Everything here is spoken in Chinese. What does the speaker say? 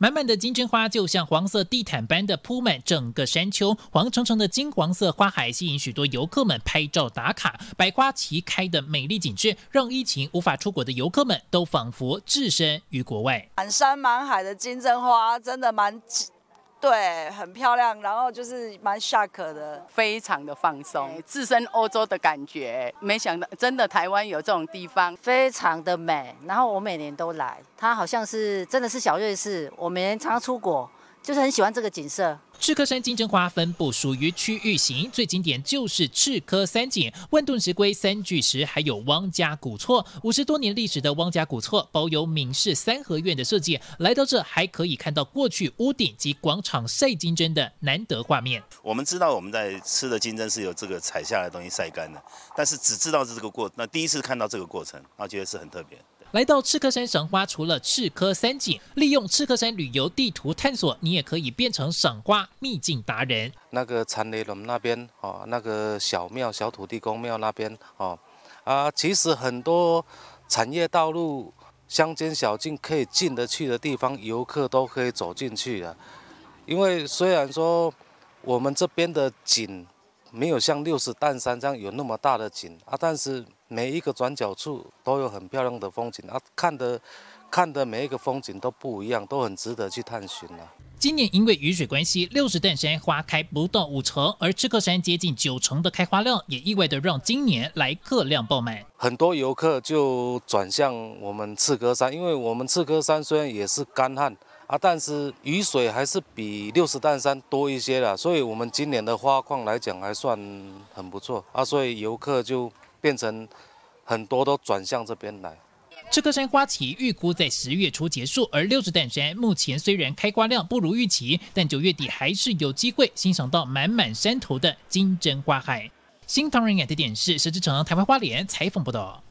满满的金针花就像黄色地毯般的铺满整个山丘，黄澄澄的金黄色花海吸引许多游客们拍照打卡。百花齐开的美丽景致，让疫情无法出国的游客们都仿佛置身于国外。满山满海的金针花，真的蛮。对，很漂亮，然后就是蛮 c k 的，非常的放松，置身欧洲的感觉。没想到，真的台湾有这种地方，非常的美。然后我每年都来，它好像是真的，是小瑞士。我每年常出国。就是很喜欢这个景色。赤科山金针花分布属于区域型，最经典就是赤科三景：万顿石龟、三巨石，还有汪家古厝。五十多年历史的汪家古厝，保有闽式三合院的设计。来到这，还可以看到过去屋顶及广场晒金针的难得画面。我们知道我们在吃的金针是有这个采下来东西晒干的，但是只知道是这个过，那第一次看到这个过程，我觉得是很特别。来到赤科山赏花，除了赤科三景，利用赤科山旅游地图探索，你也可以变成赏花秘境达人。那个残雷龙那边哦，那个小庙、小土地公庙那边哦，啊，其实很多产业道路、乡间小径可以进得去的地方，游客都可以走进去的。因为虽然说我们这边的景。没有像六十担山这样有那么大的景啊，但是每一个转角处都有很漂亮的风景啊，看的看的每一个风景都不一样，都很值得去探寻了。今年因为雨水关系，六十担山花开不到五成，而赤科山接近九成的开花量，也意外的让今年来客量爆满。很多游客就转向我们赤科山，因为我们赤科山虽然也是干旱。啊，但是雨水还是比六十担山多一些了，所以我们今年的花况来讲还算很不错啊，所以游客就变成很多都转向这边来。这个山花期预估在十月初结束，而六十担山目前虽然开花量不如预期，但九月底还是有机会欣赏到满满山头的金针花海。新唐人眼的点是，石志成，台湾花莲采访报道。